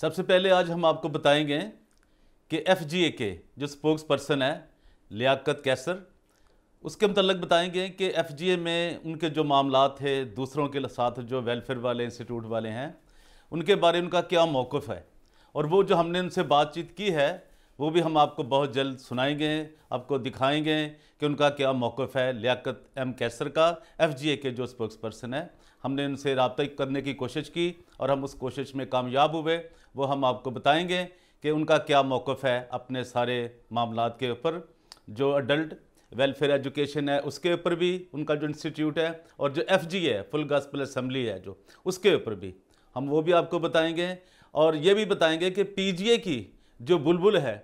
सबसे पहले आज हम आपको बताएंगे कि एफ के जो स्पोक्स पर्सन है लियाकत कैसर उसके मतलब बताएंगे कि एफ में उनके जो मामला थे दूसरों के साथ जो वेलफेयर वाले इंस्टीट्यूट वाले हैं उनके बारे में उनका क्या मौक़ है और वो जो हमने उनसे बातचीत की है वो भी हम आपको बहुत जल्द सुनाएंगे आपको दिखाएंगे कि उनका क्या मौक़ है लियाकत एम कैसर का एफ के जो स्पोक्स पर्सन है हमने उनसे रबत करने की कोशिश की और हम उस कोशिश में कामयाब हुए वो हम आपको बताएंगे कि उनका क्या मौक़ है अपने सारे मामला के ऊपर जो अडल्ट वेलफेयर एजुकेशन है उसके ऊपर भी उनका जो इंस्टीट्यूट है और जो एफ जी है फुल गॉस्पल असम्बली है जो उसके ऊपर भी हम वो भी आपको बताएंगे और ये भी बताएंगे कि पी जी ए की जो बुलबुल है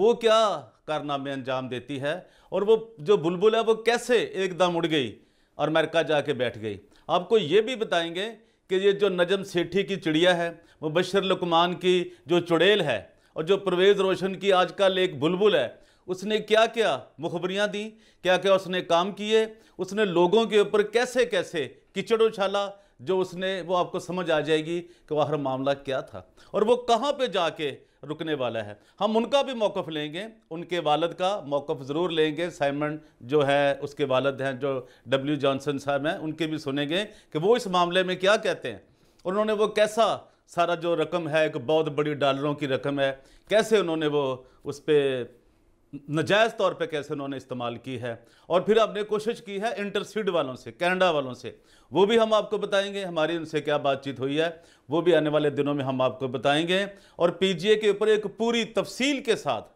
वो क्या कारनामे अंजाम देती है और वो जो बुलबुल है वो कैसे एकदम उड़ गई और अमेरिका जाके बैठ गई आपको ये भी बताएंगे कि ये जो नजम सेठी की चिड़िया है मुबशर लकमान की जो चुड़ैल है और जो परवेज़ रोशन की आज एक बुलबुल है उसने क्या क्या मुखबरियाँ दी क्या क्या उसने काम किए उसने लोगों के ऊपर कैसे कैसे किचड़ उछाला जो उसने वो आपको समझ आ जाएगी कि वह हर मामला क्या था और वो कहाँ पे जाके रुकने वाला है हम उनका भी मौक़ लेंगे उनके वालद का मौक़ ज़रूर लेंगे साइमन जो है उसके वालद हैं जो डब्ल्यू जॉनसन साहब हैं उनके भी सुनेंगे कि वो इस मामले में क्या कहते हैं उन्होंने वो कैसा सारा जो रकम है एक बहुत बड़ी डॉलरों की रकम है कैसे उन्होंने वो उस पर नजायज़ तौर पे कैसे उन्होंने इस्तेमाल की है और फिर आपने कोशिश की है इंटरसीड वालों से कनाडा वालों से वो भी हम आपको बताएंगे हमारी उनसे क्या बातचीत हुई है वो भी आने वाले दिनों में हम आपको बताएंगे और पीजीए के ऊपर एक पूरी तफसील के साथ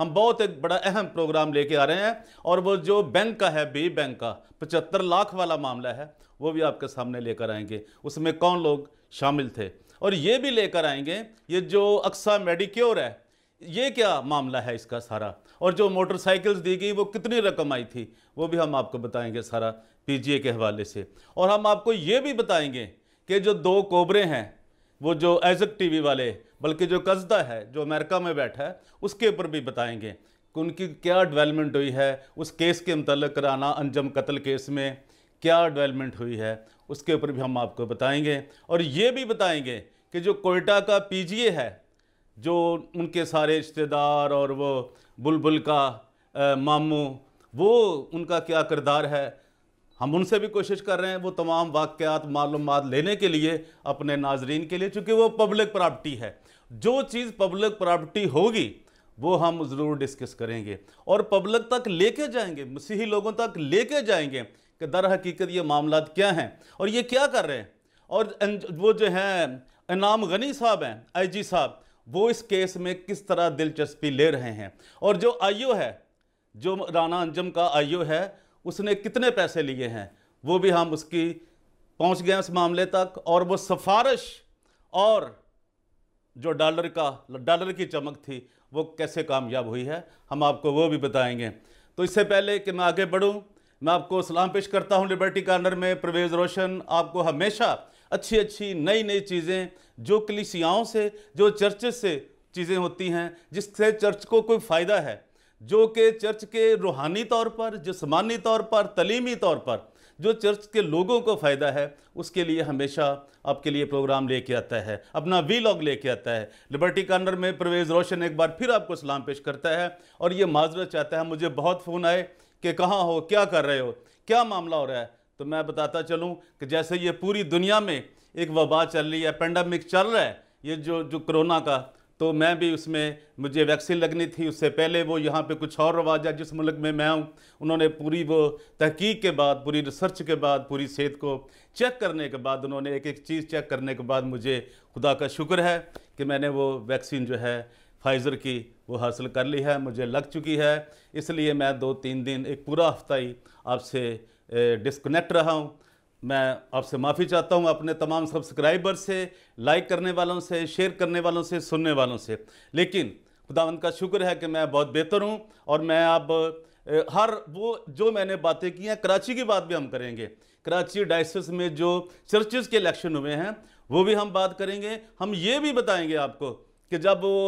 हम बहुत एक बड़ा अहम प्रोग्राम लेके आ रहे हैं और वो जो बैंक का है बी बैंक का पचहत्तर लाख वाला मामला है वो भी आपके सामने लेकर आएंगे उसमें कौन लोग शामिल थे और ये भी लेकर आएंगे ये जो अक्सा मेडिक्योर है ये क्या मामला है इसका सारा और जो मोटरसाइकिल्स दी गई वो कितनी रकम आई थी वो भी हम आपको बताएंगे सारा पीजीए के हवाले से और हम आपको ये भी बताएंगे कि जो दो कोबरे हैं वो जो एजक टीवी वाले बल्कि जो कस्दा है जो अमेरिका में बैठा है उसके ऊपर भी बताएंगे कि उनकी क्या डेवलपमेंट हुई है उस केस के मतलब कराना अंजम कत्ल केस में क्या डेवलपमेंट हुई है उसके ऊपर भी हम आपको बताएंगे और ये भी बताएंगे कि जो कोयटा का पीजीए है जो उनके सारे रिश्तेदार और वो बुलबुल का आ, मामू वो उनका क्या किरदार है हम उनसे भी कोशिश कर रहे हैं वो तमाम वाक़ात मालूम लेने के लिए अपने नाजरीन के लिए चूँकि वो पब्लिक प्रॉपर्टी है जो चीज़ पब्लिक प्रॉपर्टी होगी वो हम ज़रूर डिस्कस करेंगे और पब्लिक तक लेके जाएंगे मसीही लोगों तक लेके जाएंगे कि दर हकीकत ये मामला क्या हैं और ये क्या कर रहे हैं और वो जो हैं इनाम गनी साहब हैं आई जी साहब वो इस केस में किस तरह दिलचस्पी ले रहे हैं और जो आईओ है जो राना अंजम का आईओ है उसने कितने पैसे लिए हैं वो भी हम उसकी पहुंच गए उस मामले तक और वो सिफारिश और जो डॉलर का डॉलर की चमक थी वो कैसे कामयाब हुई है हम आपको वो भी बताएंगे तो इससे पहले कि मैं आगे बढ़ूँ मैं आपको सलाम पेश करता हूँ लिबर्टी कॉर्नर में प्रवेज़ रोशन आपको हमेशा अच्छी अच्छी नई नई चीज़ें जो कलिसियाओं से जो चर्चेस से चीज़ें होती हैं जिससे चर्च को कोई फ़ायदा है जो कि चर्च के रूहानी तौर पर जिसमानी तौर पर तलीमी तौर पर जो चर्च के लोगों को फ़ायदा है उसके लिए हमेशा आपके लिए प्रोग्राम लेके आता है अपना वी लॉग लेके आता है लिबर्टी कॉर्नर में प्रवेश रोशन एक बार फिर आपको सलाम पेश करता है और ये माजरत चाहता है मुझे बहुत फ़ोन आए कि कहाँ हो क्या कर रहे हो क्या मामला हो रहा है तो मैं बताता चलूँ कि जैसे ये पूरी दुनिया में एक वबा चल रही है पेंडेमिक चल रहा है ये जो जो कोरोना का तो मैं भी उसमें मुझे वैक्सीन लगनी थी उससे पहले वो यहाँ पे कुछ और रवाज है जिस मुल्क में मैं हूँ उन्होंने पूरी वो तहकीक के बाद पूरी रिसर्च के बाद पूरी सेहत को चेक करने के बाद उन्होंने एक एक चीज़ चेक करने के बाद मुझे खुदा का शुक्र है कि मैंने वो वैक्सीन जो है फाइज़र की वो हासिल कर ली है मुझे लग चुकी है इसलिए मैं दो तीन दिन एक पूरा हफ्ता ही आपसे डिस्कनेक्ट रहा हूँ मैं आपसे माफ़ी चाहता हूँ अपने तमाम सब्सक्राइबर से लाइक करने वालों से शेयर करने वालों से सुनने वालों से लेकिन खुदावंद का शुक्र है कि मैं बहुत बेहतर हूँ और मैं अब हर वो जो मैंने बातें की हैं कराची की बात भी हम करेंगे कराची डाइसिस में जो चर्चेज़ के इलेक्शन हुए हैं वो भी हम बात करेंगे हम ये भी बताएंगे आपको कि जब वो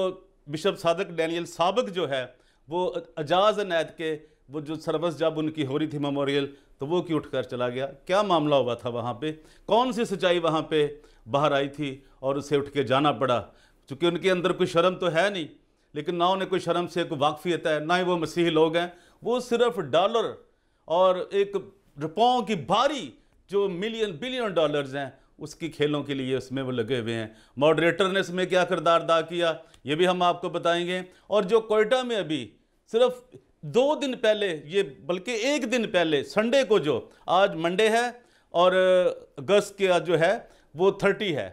बिशप सादक डैनियल साबक जो है वो एजाज़ अनैद के वो जो सर्वस जब उनकी हो रही थी मेमोरियल तो वो क्यों उठकर चला गया क्या मामला हुआ था वहाँ पे कौन सी सच्चाई वहाँ पे बाहर आई थी और उसे उठ के जाना पड़ा चूँकि उनके अंदर कोई शर्म तो है नहीं लेकिन ना उन्हें कोई शर्म से कोई वाकफियत है ना ही वो मसीह लोग हैं वो सिर्फ डॉलर और एक रुपयों की भारी जो मिलियन बिलियन डॉलर्स हैं उसकी खेलों के लिए उसमें वो लगे हुए हैं मॉडरेटर ने इसमें क्या किरदार अदा किया ये भी हम आपको बताएंगे और जो कोयटा में अभी सिर्फ दो दिन पहले ये बल्कि एक दिन पहले संडे को जो आज मंडे है और अगस्त के जो है वो थर्टी है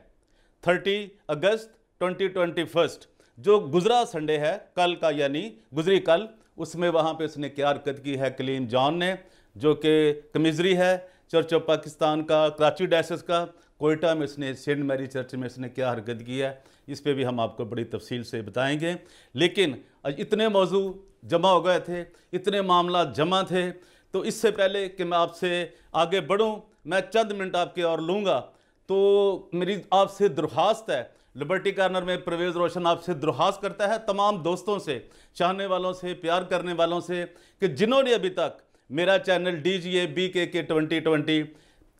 थर्टी अगस्त ट्वेंटी ट्वेंटी फर्स्ट जो गुजरा संडे है कल का यानी गुजरी कल उसमें वहाँ पे उसने क्या हरकत की है कलीम जॉन ने जो कि कमिजरी है चर्च ऑफ पाकिस्तान का कराची डायसेस का कोयटा में इसने सेंट मैरी चर्च में इसने क्या हरकत की है इस पर भी हम आपको बड़ी तफसील से बताएंगे लेकिन इतने मौजू जमा हो गए थे इतने मामला जमा थे तो इससे पहले कि मैं आपसे आगे बढ़ूँ मैं चंद मिनट आपके और लूँगा तो मेरी आपसे दरख्वास्त है लिबर्टी कॉर्नर में प्रवेश रोशन आपसे दरख्वास्त करता है तमाम दोस्तों से चाहने वालों से प्यार करने वालों से कि जिन्होंने अभी तक मेरा channel D G A B K K twenty twenty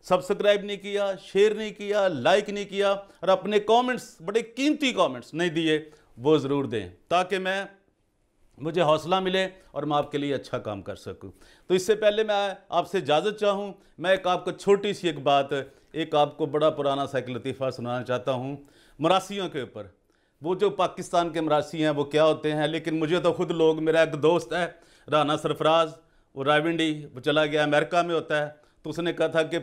subscribe नहीं किया शेयर नहीं किया लाइक नहीं किया और अपने कमेंट्स बड़े कीमती कमेंट्स नहीं दिए वो ज़रूर दें ताकि मैं मुझे हौसला मिले और मैं आपके लिए अच्छा काम कर सकूं तो इससे पहले मैं आपसे इजाज़त चाहूं मैं एक आपको छोटी सी एक बात एक आपको बड़ा पुराना सा एक लतीफ़ा सुनाना चाहता हूँ मरासियों के ऊपर वो जो पाकिस्तान के मरासी हैं वो क्या होते हैं लेकिन मुझे तो खुद लोग मेरा एक दोस्त है राना सरफराज़ वो रायविंडी वो चला गया अमेरिका में होता है तो उसने कहा था कि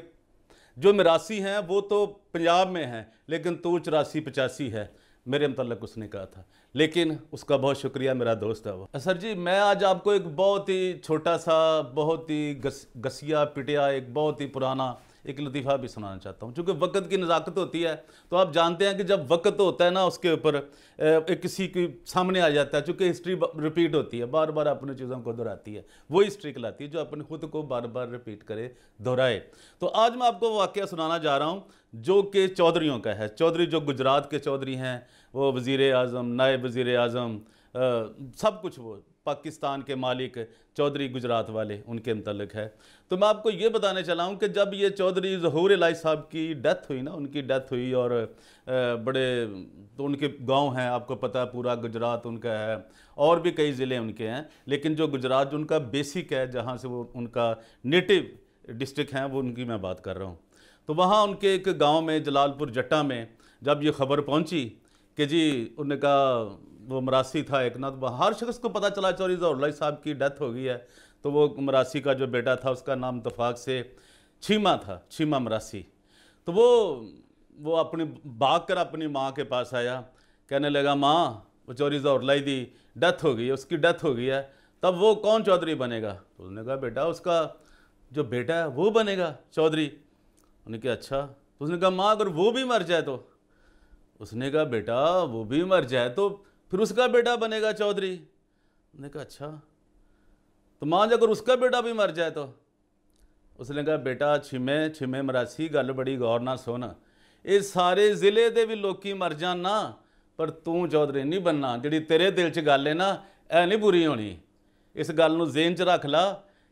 जो मरासी हैं वो तो पंजाब में हैं लेकिन तू चौरासी पचासी है मेरे मतलब उसने कहा था लेकिन उसका बहुत शुक्रिया मेरा दोस्त है वो सर जी मैं आज आपको एक बहुत ही छोटा सा बहुत ही गस, गसिया पिटिया एक बहुत ही पुराना एक लतीफ़ा भी सुनाना चाहता हूँ चूँकि वक़्त की नज़ाकत होती है तो आप जानते हैं कि जब वक़्त होता है ना उसके ऊपर एक किसी के सामने आ जाता है चूँकि हिस्ट्री रिपीट होती है बार बार अपनी चीज़ों को दोहराती है वो हिस्ट्री कहलाती है जो अपने खुद को बार बार रिपीट करे दोहराए तो आज मैं आपको वाक़ सुनाना चाह रहा हूँ जो कि चौधरीों का है चौधरी जो गुजरात के चौधरी हैं वो वज़ी अजम नायब वज़ी अजम सब कुछ वो पाकिस्तान के मालिक चौधरी गुजरात वाले उनके मतलब है तो मैं आपको ये बताने चला हूँ कि जब ये चौधरी जहूर लाई साहब की डेथ हुई ना उनकी डेथ हुई और बड़े तो उनके गांव हैं आपको पता है पूरा गुजरात उनका है और भी कई ज़िले उनके हैं लेकिन जो गुजरात जो उनका बेसिक है जहाँ से वो उनका नेटिव डिस्ट्रिक्ट हैं वो उनकी मैं बात कर रहा हूँ तो वहाँ उनके एक गाँव में जलालपुर जट्टा में जब ये खबर पहुँची कि जी उनका वो मरासी था एक नाथ तो हर शख्स को पता चला चौरी जौरलाई साहब की डेथ हो गई है तो वो मरासी का जो बेटा था उसका नाम तफाक से छीमा था छीमा मरासी तो वो वो अपनी भाग कर अपनी माँ के पास आया कहने लगा माँ वो चौरी जहरलाई दी डेथ हो गई उसकी डेथ हो गई है तब वो कौन चौधरी बनेगा तो उसने कहा बेटा उसका जो बेटा है वो बनेगा चौधरी उन्होंने कहा अच्छा तो उसने कहा माँ अगर वो भी मर जाए तो उसने कहा बेटा वो भी मर जाए तो ਫਿਰ फिर उसका बेटा बनेगा चौधरी मैंने कहा अच्छा तो मान अगर उसका बेटा भी मर जाए तो ਉਸਨੇ ਕਿਹਾ ਬੇਟਾ ਛਿਮੇ ਛਿਮੇ ਮਰਾਸੀ ਗੱਲ ਬੜੀ ਗੌਰ ਨਾਲ ਸੁਣ ਇਹ ਸਾਰੇ ਜ਼ਿਲ੍ਹੇ ਦੇ ਵੀ ਲੋਕੀ ਮਰ ਜਾਣ ਨਾ ਪਰ ਤੂੰ ਚੌਧਰੀ ਨਹੀਂ ਬੰਨਾ ਜਿਹੜੀ ਤੇਰੇ ਦਿਲ 'ਚ ਗੱਲ ਹੈ ਨਾ ਐ ਨਹੀਂ ਬੁਰੀ ਹੋਣੀ ਇਸ ਗੱਲ ਨੂੰ ਜ਼ੇਨ 'ਚ ਰੱਖ ਲਾ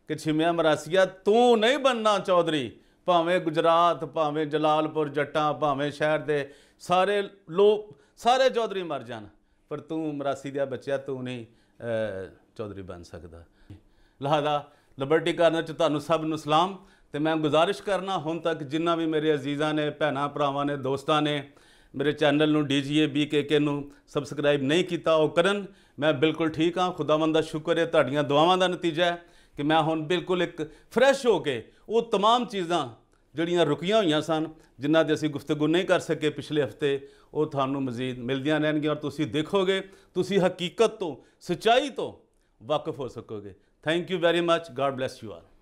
ਕਿ ਛਿਮਿਆ ਮਰਾਸੀਆ ਤੂੰ ਨਹੀਂ ਬੰਨਾ ਚੌਧਰੀ ਭਾਵੇਂ ਗੁਜਰਾਤ ਭਾਵੇਂ ਜਲਾਲਪੁਰ ਜੱਟਾਂ ਭਾਵੇਂ ਸ਼ਹਿਰ ਦੇ ਸਾਰੇ ਲੋਕ ਸਾਰੇ ਚੌਧਰੀ ਮਰ ਜਾਣ ਪਰ ਤੂੰ ਮਰਾਸੀ ਦਾ ਬੱਚਾ ਤੂੰ ਨਹੀਂ ਚੌਧਰੀ ਬਣ ਸਕਦਾ ਲਹਾਦਾ ਲਿਬਰਟੀ ਕਾਰਨਰ ਚ ਤੁਹਾਨੂੰ ਸਭ ਨੂੰ ਸਲਾਮ ਤੇ ਮੈਂ ਗੁਜ਼ਾਰਿਸ਼ ਕਰਨਾ ਹੁਣ ਤੱਕ ਜਿੰਨਾ ਵੀ ਮੇਰੇ ਅਜ਼ੀਜ਼ਾਂ ਨੇ ਭੈਣਾ ਭਰਾਵਾਂ ਨੇ ਦੋਸਤਾਂ ਨੇ ਮੇਰੇ ਚੈਨਲ ਨੂੰ ਡੀਜੀਏ ਬੀਕੇਕੇ ਨੂੰ ਸਬਸਕ੍ਰਾਈਬ ਨਹੀਂ ਕੀਤਾ ਉਹ ਕਰਨ ਮੈਂ ਬਿਲਕੁਲ ਠੀਕ ਹਾਂ ਖੁਦਾਵੰਦ ਦਾ ਸ਼ੁਕਰ ਹੈ ਤੁਹਾਡੀਆਂ ਦੁਆਵਾਂ ਦਾ ਨਤੀਜਾ ਹੈ ਕਿ ਮੈਂ ਹੁਣ ਬਿਲਕੁਲ ਇੱਕ ਫਰੈਸ਼ ਹੋ ਕੇ ਉਹ तमाम ਚੀਜ਼ਾਂ ਜਿਹੜੀਆਂ ਰੁਕੀਆਂ ਹੋਈਆਂ ਸਨ ਜਿਨ੍ਹਾਂ ਦੇ ਅਸੀਂ ਗੁਫ਼ਤਗੂ ਨਹੀਂ ਕਰ ਸਕੇ ਪਿਛਲੇ ਹਫਤੇ ਉਹ ਤੁਹਾਨੂੰ ਮਜ਼ੀਦ ਮਿਲਦੀਆਂ ਰਹਿਣਗੀਆਂ ਔਰ ਤੁਸੀਂ ਦੇਖੋਗੇ ਤੁਸੀਂ ਹਕੀਕਤ ਤੋਂ ਸਚਾਈ ਤੋਂ ਵਕਫ ਹੋ ਸਕੋਗੇ thank you very much God bless you all